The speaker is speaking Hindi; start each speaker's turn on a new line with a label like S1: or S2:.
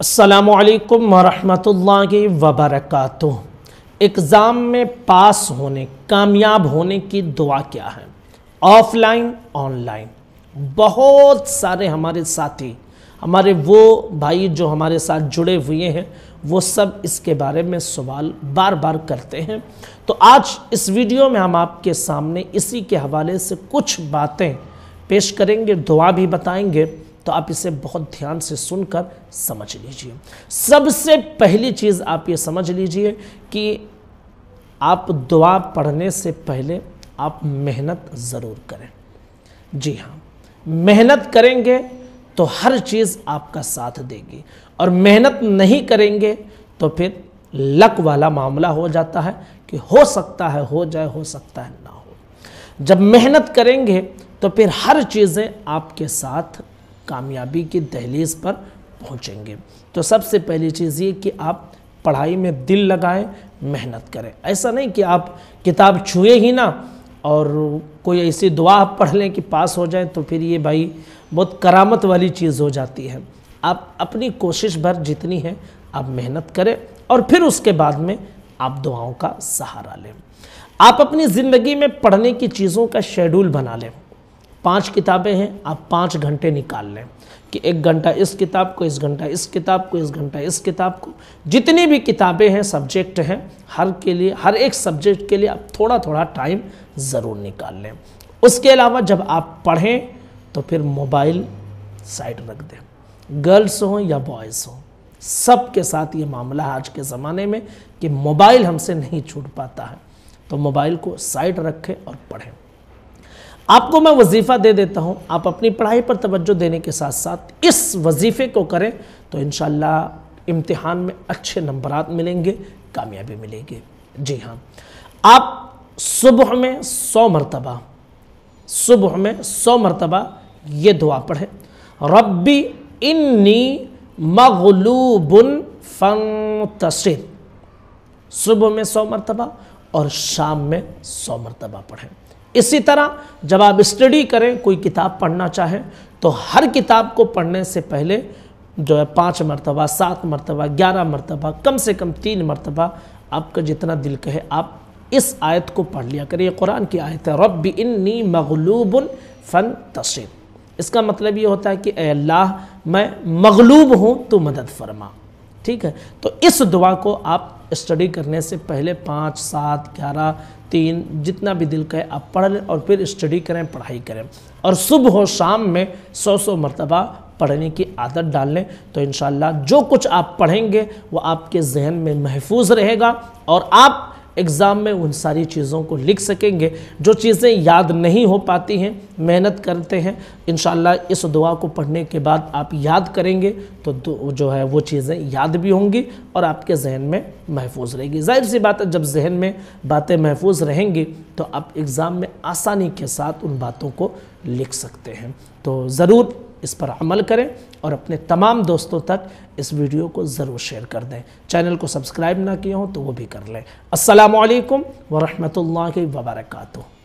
S1: असलकम वरहमतुल्लाहि वबरकत एग्ज़ाम में पास होने कामयाब होने की दुआ क्या है ऑफलाइन ऑनलाइन बहुत सारे हमारे साथी हमारे वो भाई जो हमारे साथ जुड़े हुए हैं वो सब इसके बारे में सवाल बार बार करते हैं तो आज इस वीडियो में हम आपके सामने इसी के हवाले से कुछ बातें पेश करेंगे दुआ भी बताएंगे तो आप इसे बहुत ध्यान से सुनकर समझ लीजिए सबसे पहली चीज़ आप ये समझ लीजिए कि आप दुआ पढ़ने से पहले आप मेहनत ज़रूर करें जी हाँ मेहनत करेंगे तो हर चीज़ आपका साथ देगी और मेहनत नहीं करेंगे तो फिर लक वाला मामला हो जाता है कि हो सकता है हो जाए हो सकता है ना हो जब मेहनत करेंगे तो फिर हर चीज़ें आपके साथ कामयाबी की दहलीज पर पहुँचेंगे तो सबसे पहली चीज़ ये कि आप पढ़ाई में दिल लगाएं मेहनत करें ऐसा नहीं कि आप किताब छुए ही ना और कोई ऐसी दुआ पढ़ लें कि पास हो जाए तो फिर ये भाई बहुत करामत वाली चीज़ हो जाती है आप अपनी कोशिश भर जितनी है आप मेहनत करें और फिर उसके बाद में आप दुआओं का सहारा लें आप अपनी ज़िंदगी में पढ़ने की चीज़ों का शेड्यूल बना लें पांच किताबें हैं आप पाँच घंटे निकाल लें कि एक घंटा इस किताब को इस घंटा इस किताब को इस घंटा इस किताब को जितनी भी किताबें हैं सब्जेक्ट हैं हर के लिए हर एक सब्जेक्ट के लिए आप थोड़ा थोड़ा टाइम ज़रूर निकाल लें उसके अलावा जब आप पढ़ें तो फिर मोबाइल साइड रख दें गर्ल्स हों या बॉयज़ हों सब के साथ ये मामला आज के ज़माने में कि मोबाइल हमसे नहीं छूट पाता है तो मोबाइल को साइड रखें और पढ़ें आपको मैं वजीफ़ा दे देता हूँ आप अपनी पढ़ाई पर तवज्जो देने के साथ साथ इस वजीफ़े को करें तो इन इम्तिहान में अच्छे नंबर मिलेंगे कामयाबी मिलेगी जी हाँ आप सुबह में सौ मरतबा सुबह में सौ मरतबा ये दुआ पढ़ें रब्बी इन्नी मगलूबन फ़न तसर सुबह में सौ मरतबा और शाम में सौ मरतबा पढ़ें इसी तरह जब आप स्टडी करें कोई किताब पढ़ना चाहें तो हर किताब को पढ़ने से पहले जो है पाँच मरतबा सात मरतबा ग्यारह मरतबा कम से कम तीन मरतबा आपका जितना दिल कहे आप इस आयत को पढ़ लिया करें कुरान की आयत है रब इन्नी मगलूब फ़न तशीर इसका मतलब ये होता है कि अल्लाह मैं मगलूब हूँ तो मदद फरमा ठीक है तो इस दुआ को आप स्टडी करने से पहले पाँच सात ग्यारह तीन जितना भी दिल कहे आप पढ़ लें और फिर स्टडी करें पढ़ाई करें और सुबह हो शाम में सौ सौ मरतबा पढ़ने की आदत डाल लें तो इन जो कुछ आप पढ़ेंगे वो आपके जहन में महफूज रहेगा और आप एग्ज़ाम में उन सारी चीज़ों को लिख सकेंगे जो चीज़ें याद नहीं हो पाती हैं मेहनत करते हैं इन इस दुआ को पढ़ने के बाद आप याद करेंगे तो जो है वो चीज़ें याद भी होंगी और आपके जहन में महफूज रहेगी जाहिर सी बात है जब जहन में बातें महफूज रहेंगी तो आप एग्ज़ाम में आसानी के साथ उन बातों को लिख सकते हैं तो ज़रूर इस पर अमल करें और अपने तमाम दोस्तों तक इस वीडियो को ज़रूर शेयर कर दें चैनल को सब्सक्राइब ना किया हो तो वो भी कर लें असलकम वरहमल वबरकू